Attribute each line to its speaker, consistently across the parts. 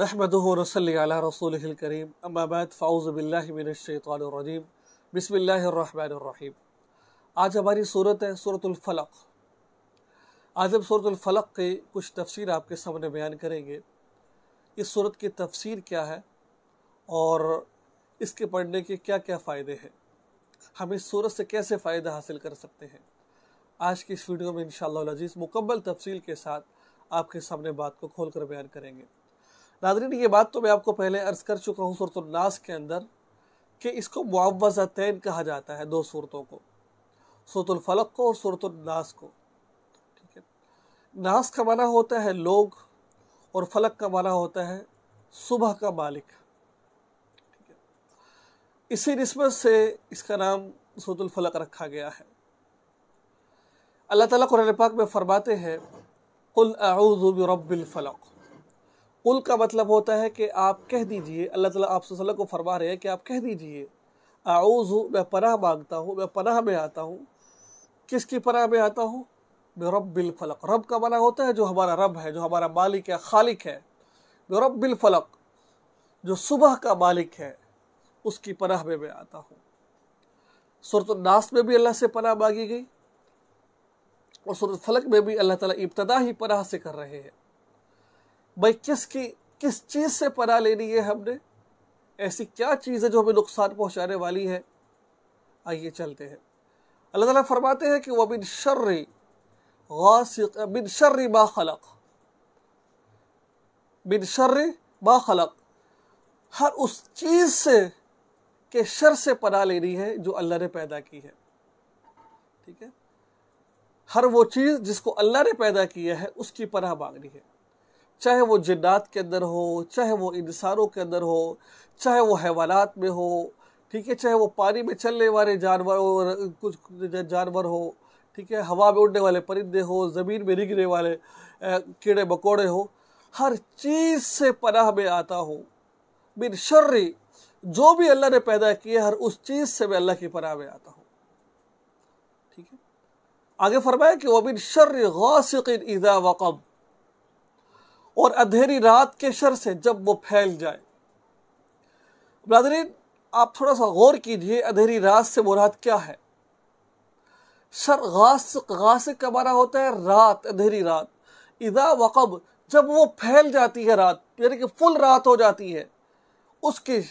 Speaker 1: नहमदल रसूल करीम अम्माबाद फ़ाउज़बिल्लिमिनशैतरजीम बसमीम आज हमारी सूरत है सूरतफ़लक आज हम सूरतफ़लक की कुछ तफसीर आपके सामने बयान करेंगे इस सूरत की तफसीर क्या है और इसके पढ़ने के क्या क्या फ़ायदे हैं हम इस सूरत से कैसे फ़ायदा हासिल कर सकते हैं आज की इस वीडियो में इन शजीज़ मुकम्मल तफसील के साथ आपके सामने बात को खोल कर बयान करेंगे नादरी ये बात तो मैं आपको पहले अर्ज कर चुका हूँ सूरतनास के अंदर कि इसको मुआवजा तैन कहा जाता है दो सूरतों को सूरतलफलक को और सूरतनास को ठीक है नास का माना होता है लोग और फलक का माना होता है सुबह का मालिक ठीक है इसी नस्बत से इसका नाम सूरतलफलक रखा गया है अल्लाह ताला कुरान पाक में फरमाते हैं कुल आउज़ रब्बिल फलक कुल का मतलब होता है कि आप कह दीजिए अल्लाह ताला आप वसल्लम को फरमा रहे हैं कि आप कह दीजिए आऊज़ हूँ मैं पनाह मांगता हूँ मैं पनाह में आता हूँ किसकी पनाह में आता हूँ मैं रब्बिल फलक रब का मना होता है जो हमारा रब है जो हमारा मालिक है खालिक है मैं रब्बिल फलक जो सुबह का मालिक है उसकी पनाह में मैं आता हूँ सूरत नास में भी अल्लाह से पनाह मांगी गई और सूरत फलक में भी अल्लाह ताला इब्तदा ही पनाह से कर रहे हैं भाई किस की किस चीज़ से पना लेनी है हमने ऐसी क्या चीज़ है जो हमें नुकसान पहुंचाने वाली है आइए चलते हैं अल्लाह ताला फरमाते हैं कि वह बिन शर्री बिन शर्री बा खलक बिन शर्री बा खलक हर उस चीज़ से के शर से पना लेनी है जो अल्लाह ने पैदा की है ठीक है हर वो चीज़ जिसको अल्लाह ने पैदा किया है उसकी पनाह मांगनी है चाहे वो जिन्नात के अंदर हो चाहे वो इंसानों के अंदर हो चाहे वो हैवानात में हो ठीक है चाहे वो पानी में चलने वाले जानवर हो कुछ जानवर हो ठीक है हवा में उड़ने वाले परिंदे हो ज़मीन में रिगने वाले कीड़े मकोड़े हो हर चीज़ से पनाह में आता हूँ बिन शर्री जो भी अल्लाह ने पैदा किया हर उस चीज़ से मैं अल्लाह की पनाह में आता हूँ ठीक है आगे फरमाया कि वह बिन शर्र गौसिन इज़ा वक़ब और अंधेरी रात के शर से जब वो फैल जाए ब्रादरीन आप थोड़ा सा गौर कीजिए अंधेरी रात से मुराद क्या है शर गासिक गासिक का माना होता है रात अंधेरी रात इदा वकब जब वो फैल जाती है रात यानी कि फुल रात हो जाती है उसके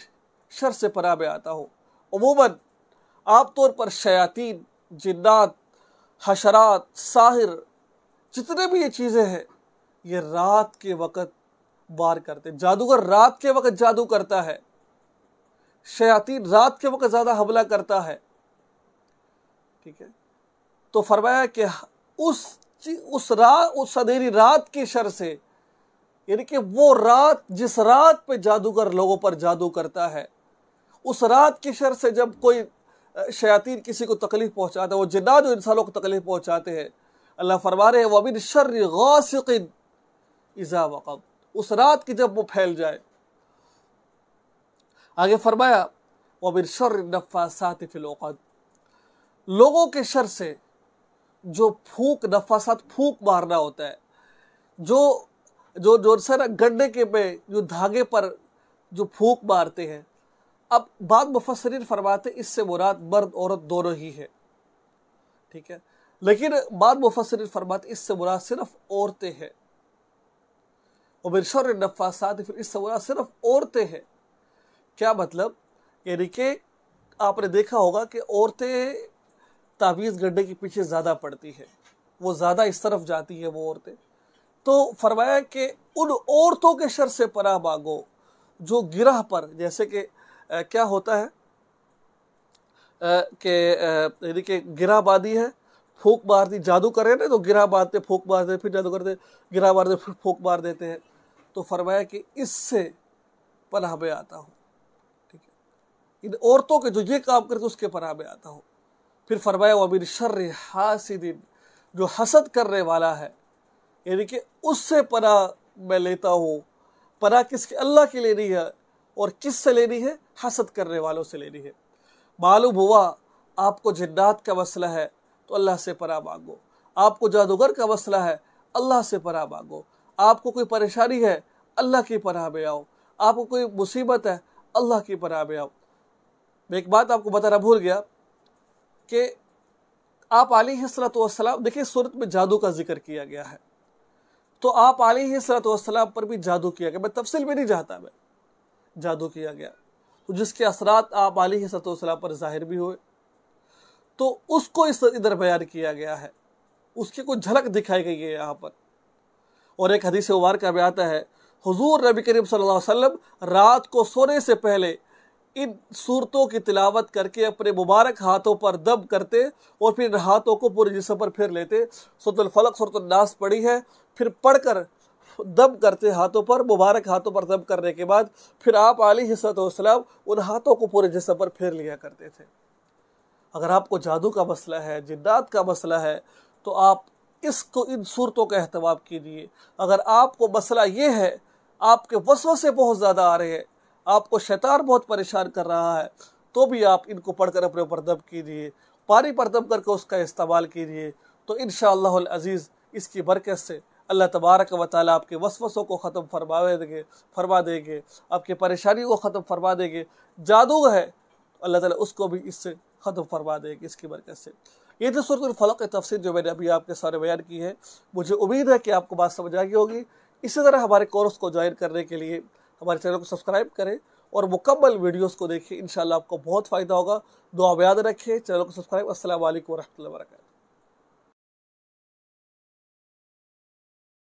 Speaker 1: शर से परा में आता हो अमूमन आप तौर पर शयातीन जिन्नात हशरात साहिर जितने भी ये चीज़ें हैं ये रात के वक़्त वार करते जादूगर रात के वक़्त जादू करता है शयाती रात के वक़्त ज़्यादा हमला करता है ठीक है तो फरमाया कि उस उस रात उस अंधेरी रात की शर से यानी कि वो रात जिस रात पे जादूगर लोगों पर जादू करता है उस रात की शर से जब कोई शयातीन किसी को तकलीफ पहुंचाता है वो जिन्ना जो इंसानों को तकलीफ पहुंचाते हैं अल्लाह फरमा रहे हैं अबिन शर गासिकिन इज़ा वक़ब उस रात की जब वो फैल जाए आगे फरमाया वबिन शर नफासात फिलौकत लोगों के शर से जो फूक नफासात फूक मारना होता है जो जो जो सर गड्ढे के में जो धागे पर जो फूक मारते हैं अब बाद मुफसरीन फरमाते इससे मुराद मर्द औरत दोनों ही है ठीक है लेकिन बाद मुफसरीन फरमाते इससे मुराद सिर्फ औरतें हैं वबिरशर नफासात फिर इस सवाल सिर्फ औरतें हैं क्या मतलब यानी कि आपने देखा होगा कि औरतें तावीज़ गड्ढे के पीछे ज़्यादा पड़ती है वो ज़्यादा इस तरफ जाती है वो औरतें तो फरमाया कि उन औरतों के शर से पना मांगो जो गिरह पर जैसे कि क्या होता है कि यानी कि गिरह बाँधी है फूक मार दी जादू करें ना तो गिरा मारते फूक मार दे फिर जादू करते गिरा दे फिर फूक मार देते हैं तो फरमाया कि इससे पनाह में आता हूँ ठीक है इन औरतों के जो ये काम करते उसके पनाह में आता हूँ फिर फरमाया अमीर शर हासिदिन जो हसद करने वाला है यानी कि उससे पना मैं लेता हूँ पना किसके अल्लाह की लेनी है और किस से लेनी है हसद करने वालों से लेनी है मालूम हुआ आपको जिन्नात का मसला है तो अल्लाह से पना मांगो आपको जादूगर का मसला है अल्लाह से पना मांगो आपको कोई परेशानी है अल्लाह की पनाह में आओ आपको कोई मुसीबत है अल्लाह की पनाह में आओ मैं एक बात आपको बताना भूल गया कि आप आलतम देखिए सूरत में जादू का जिक्र किया गया है तो आप आलतम पर भी जादू किया गया मैं तफसील में नहीं चाहता मैं जादू किया गया तो जिसके असरात आप आलतम पर जाहिर भी हुए तो उसको इस इधर बयान किया गया है उसकी कोई झलक दिखाई गई है यहाँ पर और एक हदीस का भी आता है हुजूर नबी करीम सल्लल्लाहु अलैहि वसल्लम रात को सोने से पहले इन सूरतों की तिलावत करके अपने मुबारक हाथों पर दम करते और फिर इन हाथों को पूरे जिसम पर फिर लेते सूरतलफलक सुरतुलनास पढ़ी है फिर पढ़कर दम करते हाथों पर मुबारक हाथों पर दम करने के बाद फिर आप आली हिस्सतम उन हाथों को पूरे जिसम पर फेर लिया करते थे अगर आपको जादू का मसला है जिदात का मसला है तो आप इसको इन सूरतों का अहतमाम कीजिए अगर आपको मसला ये है आपके वसवसे बहुत ज़्यादा आ रहे हैं आपको शैतान बहुत परेशान कर रहा है तो भी आप इनको पढ़कर अपने ऊपर दम कीजिए पानी पर दम करके उसका इस्तेमाल कीजिए तो इन अज़ीज़ इसकी बरकत से अल्लाह तबारक व ताल आपके वसवसों को ख़त्म फरमा देंगे फरमा देंगे आपकी परेशानी को ख़त्म फरमा देंगे जादू है तो अल्लाह ताला उसको भी इससे ख़त्म फरमा देंगे इसकी बरकत से ये थी तो सूरतफलक की तफसर जो मैंने अभी आपके सामने बयान की है मुझे उम्मीद है कि आपको बात समझ आई होगी इसी तरह हमारे कोर्स को ज्वाइन करने के लिए हमारे चैनल को सब्सक्राइब करें और मुकम्मल वीडियोस को देखें इन आपको बहुत फ़ायदा होगा दुआ याद रखें चैनल को सब्सक्राइब असल वरहमल वर्का